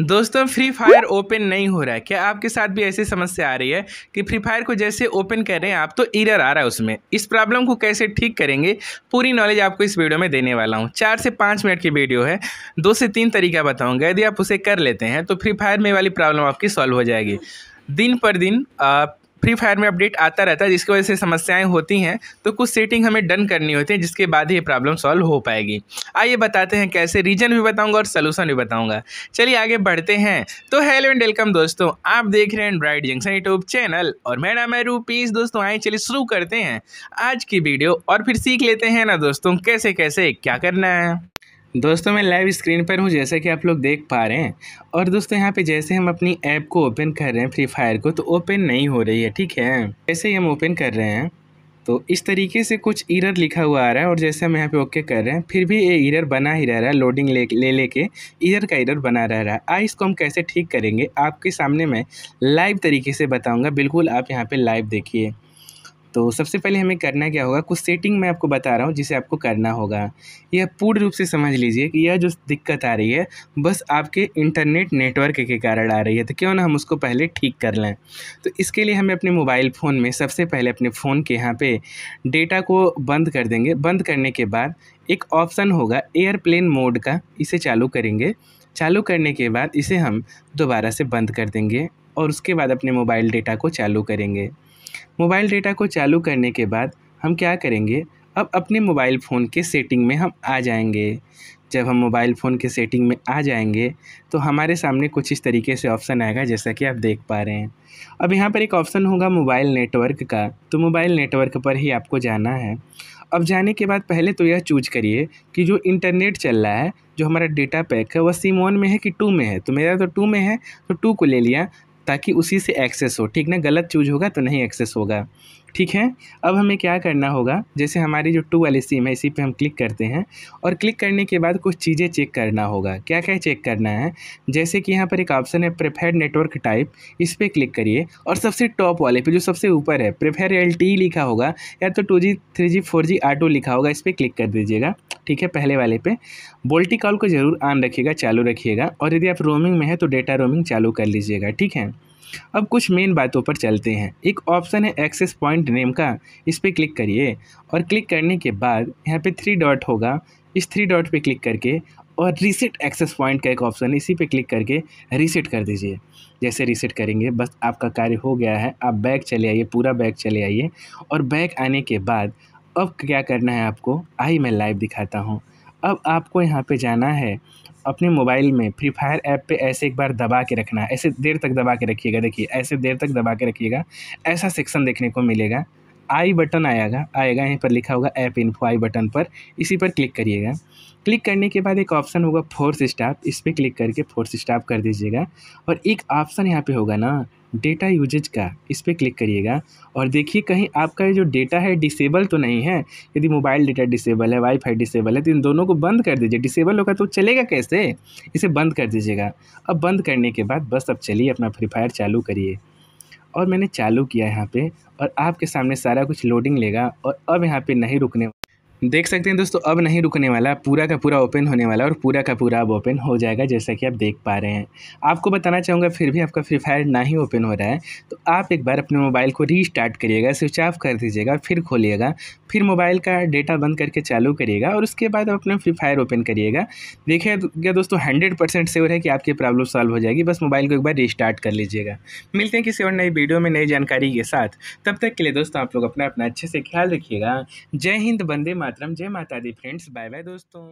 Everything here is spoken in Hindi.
दोस्तों फ्री फायर ओपन नहीं हो रहा है क्या आपके साथ भी ऐसी समस्या आ रही है कि फ्री फायर को जैसे ओपन कर रहे हैं आप तो इरर आ रहा है उसमें इस प्रॉब्लम को कैसे ठीक करेंगे पूरी नॉलेज आपको इस वीडियो में देने वाला हूँ चार से पाँच मिनट की वीडियो है दो से तीन तरीका बताऊँगा यदि आप उसे कर लेते हैं तो फ्री फायर में वाली प्रॉब्लम आपकी सॉल्व हो जाएगी दिन पर दिन आप फ्री फायर में अपडेट आता रहता है जिसकी वजह से समस्याएं होती हैं तो कुछ सेटिंग हमें डन करनी होती है जिसके बाद ही ये प्रॉब्लम सॉल्व हो पाएगी आइए बताते हैं कैसे रीजन भी बताऊँगा और सोल्यूशन भी बताऊँगा चलिए आगे बढ़ते हैं तो हेलो एंड वेलकम दोस्तों आप देख रहे हैं एंड्राइड जंक्शन यूट्यूब चैनल और मैं नाम है रूपीज दोस्तों आए चलिए शुरू करते हैं आज की वीडियो और फिर सीख लेते हैं ना दोस्तों कैसे कैसे क्या करना है दोस्तों मैं लाइव स्क्रीन पर हूँ जैसा कि आप लोग देख पा रहे हैं और दोस्तों यहाँ पे जैसे हम अपनी ऐप को ओपन कर रहे हैं फ्री फायर को तो ओपन नहीं हो रही है ठीक है जैसे ही हम ओपन कर रहे हैं तो इस तरीके से कुछ इरर लिखा हुआ आ रहा है और जैसे हम यहाँ पे ओके कर रहे हैं फिर भी ये इरर बना ही रह रहा है लोडिंग ले ले लेके इरर का इरर बना रह रहा है आज इसको हम कैसे ठीक करेंगे आपके सामने मैं लाइव तरीके से बताऊँगा बिल्कुल आप यहाँ पर लाइव देखिए तो सबसे पहले हमें करना क्या होगा कुछ सेटिंग मैं आपको बता रहा हूँ जिसे आपको करना होगा यह पूर्ण रूप से समझ लीजिए कि यह जो दिक्कत आ रही है बस आपके इंटरनेट नेटवर्क के कारण आ रही है तो क्यों ना हम उसको पहले ठीक कर लें तो इसके लिए हमें अपने मोबाइल फ़ोन में सबसे पहले अपने फ़ोन के यहाँ पर डेटा को बंद कर देंगे बंद करने के बाद एक ऑप्शन होगा एयरप्लेन मोड का इसे चालू करेंगे चालू करने के बाद इसे हम दोबारा से बंद कर देंगे और उसके बाद अपने मोबाइल डेटा को चालू करेंगे मोबाइल डेटा को चालू करने के बाद हम क्या करेंगे अब अपने मोबाइल फ़ोन के सेटिंग में हम आ जाएंगे जब हम मोबाइल फ़ोन के सेटिंग में आ जाएंगे तो हमारे सामने कुछ इस तरीके से ऑप्शन आएगा जैसा कि आप देख पा रहे हैं अब यहाँ पर एक ऑप्शन होगा मोबाइल नेटवर्क का तो मोबाइल नेटवर्क पर ही आपको जाना है अब जाने के बाद पहले तो यह चूज करिए कि जो इंटरनेट चल रहा है जो हमारा डेटा पैक है वह सिम वन में है कि टू में है तो मेरा तो टू में है तो टू को ले लिया ताकि उसी से एक्सेस हो ठीक ना गलत चूज होगा तो नहीं एक्सेस होगा ठीक है अब हमें क्या करना होगा जैसे हमारी जो टू वाली सिम है इसी पे हम क्लिक करते हैं और क्लिक करने के बाद कुछ चीज़ें चेक करना होगा क्या क्या चेक करना है जैसे कि यहाँ पर एक ऑप्शन है प्रेफर्ड नेटवर्क टाइप इस पर क्लिक करिए और सबसे टॉप वाले पे जो सबसे ऊपर है प्रेफर एल e लिखा होगा या तो two G three G four G auto लिखा होगा इस पर क्लिक कर दीजिएगा ठीक है पहले वाले पे बोल्टी कॉल को ज़रूर ऑन रखिएगा चालू रखिएगा और यदि आप रोमिंग में है तो डेटा रोमिंग चालू कर लीजिएगा ठीक है अब कुछ मेन बातों पर चलते हैं एक ऑप्शन है एक्सेस पॉइंट नेम का इस पर क्लिक करिए और क्लिक करने के बाद यहाँ पे थ्री डॉट होगा इस थ्री डॉट पे क्लिक करके और रीसेट एक्सेस पॉइंट का एक ऑप्शन है इसी पे क्लिक करके रीसेट कर दीजिए जैसे रीसेट करेंगे बस आपका कार्य हो गया है आप बैग चले आइए पूरा बैग चले आइए और बैग आने के बाद अब क्या करना है आपको आई मैं लाइव दिखाता हूँ अब आपको यहाँ पे जाना है अपने मोबाइल में फ्री फायर ऐप पे ऐसे एक बार दबा के रखना ऐसे देर तक दबा के रखिएगा देखिए ऐसे देर तक दबा के रखिएगा ऐसा सेक्शन देखने को मिलेगा आई बटन आएगा आएगा यहीं पर लिखा होगा ऐप इन्फो आई बटन पर इसी पर क्लिक करिएगा क्लिक करने के बाद एक ऑप्शन होगा फोर्स स्टाफ इस पर क्लिक करके फोर्स स्टाफ कर दीजिएगा और एक ऑप्शन यहाँ पे होगा ना डेटा यूजेज का इस पर क्लिक करिएगा और देखिए कहीं आपका जो डेटा है डिसेबल तो नहीं है यदि मोबाइल डेटा डिसेबल है वाईफाई डिसेबल है तो इन दोनों को बंद कर दीजिए डिसेबल होगा तो चलेगा कैसे इसे बंद कर दीजिएगा अब बंद करने के बाद बस अब चलिए अपना फ्री फायर चालू करिए और मैंने चालू किया यहाँ पे और आपके सामने सारा कुछ लोडिंग लेगा और अब यहाँ पे नहीं रुकने देख सकते हैं दोस्तों अब नहीं रुकने वाला पूरा का पूरा ओपन होने वाला और पूरा का पूरा अब ओपन हो जाएगा जैसा कि आप देख पा रहे हैं आपको बताना चाहूँगा फिर भी आपका फ्री फायर ना ही ओपन हो रहा है तो आप एक बार अपने मोबाइल को रीस्टार्ट करिएगा स्विच ऑफ कर दीजिएगा फिर खोलिएगा फिर मोबाइल का डेटा बंद करके चालू करिएगा और उसके बाद आप अपना फ्री फायर ओपन करिएगा देखिएगा दोस्तों हंड्रेड परसेंट श्योर है कि आपकी प्रॉब्लम सॉल्व हो जाएगी बस मोबाइल को एक बार रिस्टार्ट कर लीजिएगा मिलते हैं किसी और नई वीडियो में नई जानकारी के साथ तब तक के लिए दोस्तों आप लोग अपना अपना अच्छे से ख्याल रखिएगा जय हिंद बंदे माता मातरम जय माता दी फ्रेंड्स बाय बाय दोस्तों